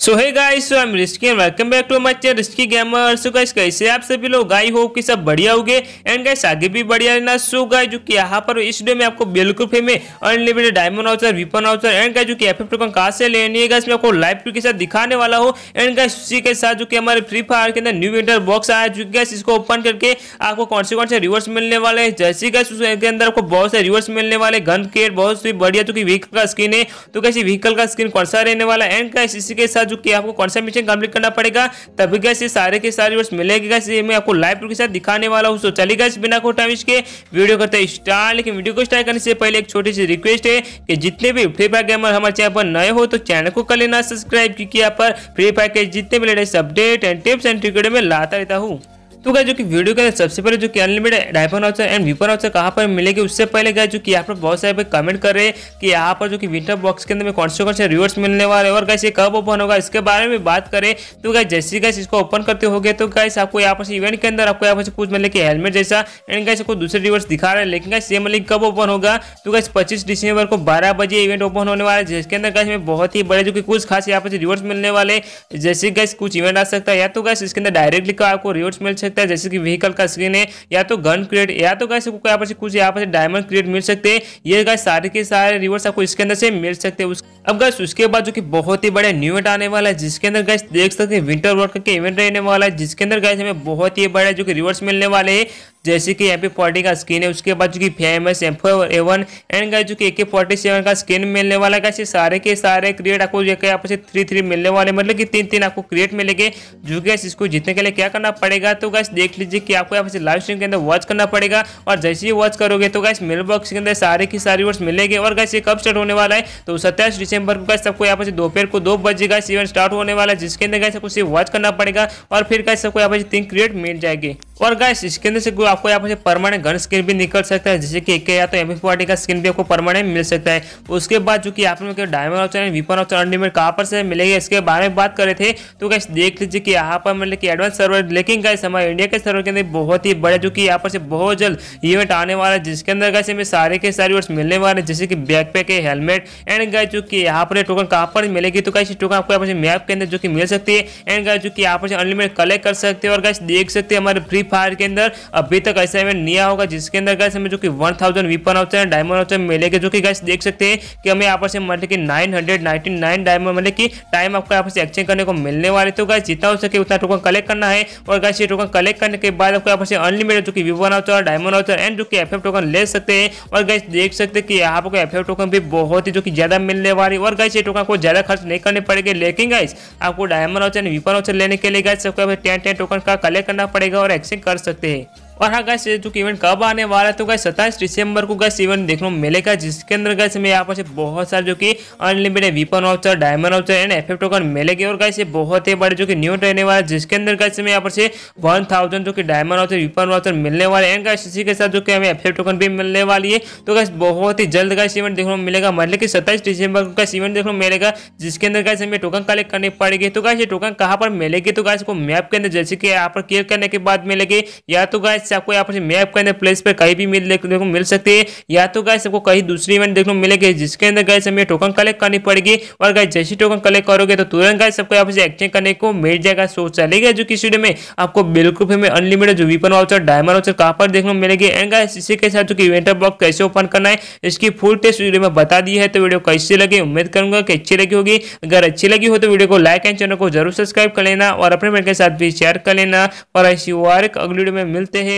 सो है guys so I am Risky and welcome back to my channel Risky gamer so guys कैसे आप सभी लोग गाई हो कि सब बढ़िया होगे एंड गाइस आगे भी बढ़िया रहना सो गाइस जो कि यहाँ पर इस डे में आपको बिल्कुल फ्री में unlimited diamond voucher weapon voucher and guys जो कि एफ टोकन कहाँ से लेनी है गाइस मैं आपको लाइव टू के साथ दिखाने वाला हूँ एंड गाइस उसी के साथ जो कि हमारे फ्री फायर के अंदर न्यू विंटर बॉक्स आया जो गैस इसको ओपन करके आपको कौन से कौन से रिवर्स मिलने वाले हैं जैसे गैस उसके अंदर आपको बहुत से रिवर्स मिलने वाले गन केट बहुत सी बढ़िया जो कि व्हीकल का स्किन है तो कैसे व्हीकल का स्किन कौन सा रहने वाला एंड गाइस इसी के जो कि आपको कौन सा मिशन कंप्लीट करना पड़ेगा तभी गैस ये सारे के सारे वर्ष मिलेगा गैस मैं आपको लाइव के साथ दिखाने वाला हूँ तो चलिए गैस बिना को टाइम इसके वीडियो करते स्टार लेकिन वीडियो को स्टार्ट करने से पहले एक छोटी सी रिक्वेस्ट है कि जितने भी फ्री फायर गेमर हमारे चैनल पर नए हो तो चैनल को कर लेना सब्सक्राइब क्योंकि यहाँ पर फ्री फायर के जितने भी latest update and tips and tricks में लाता रहता हूँ तो क्या जो कि वीडियो के सबसे पहले जो कि अनलिमिटेड डाइपन ऑचर एंड वीपन ऑचर कहाँ पर मिलेगी उससे पहले गाय जो कि यहाँ पर बहुत सारे कमेंट कर रहे हैं कि यहाँ पर जो कि विंटर बॉक्स के अंदर में कौन से कौन से रिवर्स मिलने वाले और गैस ये कब ओपन होगा इसके बारे में बात करें तो गाय जैसे गैस इसको ओपन करते हो तो गैस आपको यहाँ पर इवेंट के अंदर आपको यहाँ पर कुछ मिले कि हेलमेट जैसा एंड गैस आपको दूसरे रिवर्स दिखा रहे हैं लेकिन गैस ये मतलब कब ओपन होगा तो गैस पच्चीस दिसंबर को बारह बजे इवेंट ओपन होने वाला है जिसके अंदर गैस में बहुत ही बड़े जो कि कुछ खास यहाँ पर रिवर्स मिलने वाले जैसे गैस कुछ इवेंट आ सकता है या तो गैस इसके अंदर डायरेक्टली आपको रिवर्स मिल सकता सकता है जैसे कि व्हीकल का स्क्रीन है या तो गन क्रिएट या तो गाइस कुछ यहाँ पर डायमंड क्रिएट मिल सकते हैं ये गाय सारे के सारे रिवर्स आपको इसके अंदर से मिल सकते हैं उस अब गैस उसके बाद जो कि बहुत ही बड़ा न्यू इवेंट आने वाला है जिसके अंदर गैस देख सकते हैं विंटर वर्क का इवेंट रहने वाला है जिसके अंदर गैस हमें बहुत ही बड़ा जो कि रिवर्स मिलने वाले हैं जैसे कि एम पी फोर्टी का स्किन है उसके बाद जो कि famous M four A one guys जो कि ए के फोर्टी सेवन का स्किन मिलने वाला है ये सारे के सारे क्रिएट आपको जो है आपसे थ्री थ्री मिलने वाले मतलब कि तीन तीन आपको क्रिएट मिलेंगे जो गैस इसको जीतने के लिए क्या करना पड़ेगा तो गैस देख लीजिए कि आपको यहाँ से लाइव स्ट्रीम के अंदर वॉच करना पड़ेगा और जैसे ही वॉच करोगे तो गैस मेल बॉक्स के अंदर सारे के सारे वर्ड्स मिलेंगे और गैस ये कब स्टार्ट होने वाला है तो सत्ताईस को कैसे सबको यहाँ पर दोपहर को दो बजे का इवेंट स्टार्ट होने वाला है जिसके अंदर कैसे कुछ वॉच करना पड़ेगा और फिर कैसे सबको यहाँ पर थिंक क्रिएट मिल जाएगी और गाइस इसके अंदर से आपको यहाँ पर परमानेंट गन स्किन भी निकल सकता है जैसे कि एक या तो एम फोर्टी का स्किन भी आपको परमानेंट मिल सकता है उसके बाद जो कि आप लोग डायमंड ऑप्शन है वीपन ऑप्शन अनलिमिटेड कहाँ पर से मिलेगा इसके बारे में बात कर रहे थे तो गैस देख लीजिए कि यहाँ पर मतलब कि एडवांस सर्वर लेकिन गाइस हमारे इंडिया के सर्वर के अंदर बहुत ही बड़े जो कि यहाँ पर से बहुत जल्द इवेंट आने वाला है जिसके अंदर गैस हमें सारे के सारे वर्ड्स मिलने वाले हैं जैसे कि पैक है हेलमेट एंड गाय जो कि यहाँ पर टोकन कहाँ पर मिलेगी तो कैसे टोकन आपको यहाँ पर मैप के अंदर जो कि मिल सकती है एंड गाय जो कि यहाँ पर अनलिमिटेड कलेक्ट कर सकते हैं और गैस देख सकते हैं हमारे फ्री फायर के अंदर अभी तक ऐसा इवेंट नहीं आया होगा जिसके अंदर गैस हमें जो कि वन थाउजेंड वीपन ऑफ हैं डायमंड ऑफ हैं मिलेगा जो कि गैस देख सकते हैं कि हमें यहाँ पर से मतलब कि nine hundred ninety nine diamond मतलब कि टाइम आपको यहाँ पर से एक्सचेंज करने को मिलने वाले तो गैस जितना हो सके उतना टोकन कलेक्ट करना है और गैस ये टोकन कलेक्ट करने के बाद आपको यहाँ पर से अनलिमिटेड जो कि वीपन होता है डायमंड ऑफ है एंड जो कि एफ टोकन ले सकते हैं और गैस देख सकते हैं कि यहाँ पर एफ टोकन भी बहुत ही जो कि ज्यादा मिलने वाली और गैस ये टोकन को ज्यादा खर्च नहीं करने पड़ेगा लेकिन गैस आपको diamond off option weapon option लेने के लिए गैस सबको टेन टेन टोकन का कलेक्ट करना पड़ेगा और एक्सचेंज कर सकते हैं और हाँ गैस ये जो इवेंट कब आने वाला है तो गैस सत्ताईस दिसंबर को गैस इवेंट देखने को मिलेगा जिसके अंदर गैस हमें यहाँ पर से बहुत सारे जो कि unlimited weapon offer diamond offer and effect token मिलेगी और गैस ये बहुत ही बड़े जो कि न्यू रहने वाला है जिसके अंदर गैस हमें यहाँ पर से वन थाउजेंड जो कि डायमंड ऑफर वीपन ऑफर मिलने वाले एंड गैस इसी के साथ जो कि हमें एफेक्ट टोकन भी मिलने वाली है तो गैस बहुत ही जल्द गैस इवेंट देखने को मिलेगा मतलब कि सत्ताईस दिसंबर को गैस इवेंट देखने को मिलेगा जिसके अंदर गैस हमें टोकन कलेक्ट करनी पड़ेगी तो गैस ये टोकन कहाँ पर मिलेगी तो गैस को मैप के अंदर जैसे कि यहाँ पर क्लियर करने के बाद मिलेगी या तो गैस गाइस आपको यहाँ पर मैप के अंदर प्लेस पर कहीं भी मिल देखने को मिल सकती है या तो गाइस आपको कहीं दूसरी इवेंट देखने को मिलेगी जिसके अंदर गाइस हमें टोकन कलेक्ट करनी पड़ेगी और गाइस जैसे टोकन कलेक्ट करोगे तो तुरंत गाइस सबको यहाँ पर एक्सचेंज करने को मिल जाएगा सो चलेगा जो किस वीडियो में आपको बिल्कुल में अनलिमिटेड जो वीपन वाउचर डायमंड वाउचर कहाँ पर देखने को मिलेगी एंड गाइस इसी के साथ जो कि इवेंट बॉक्स कैसे ओपन करना है इसकी फुल टेस्ट वीडियो में बता दी है तो वीडियो कैसी लगे उम्मीद करूंगा कि अच्छी लगी होगी अगर अच्छी लगी हो तो वीडियो को लाइक एंड चैनल को जरूर सब्सक्राइब कर लेना और अपने फ्रेंड के साथ भी शेयर कर लेना और ऐसी वार्क अगली वीडियो में मिलते हैं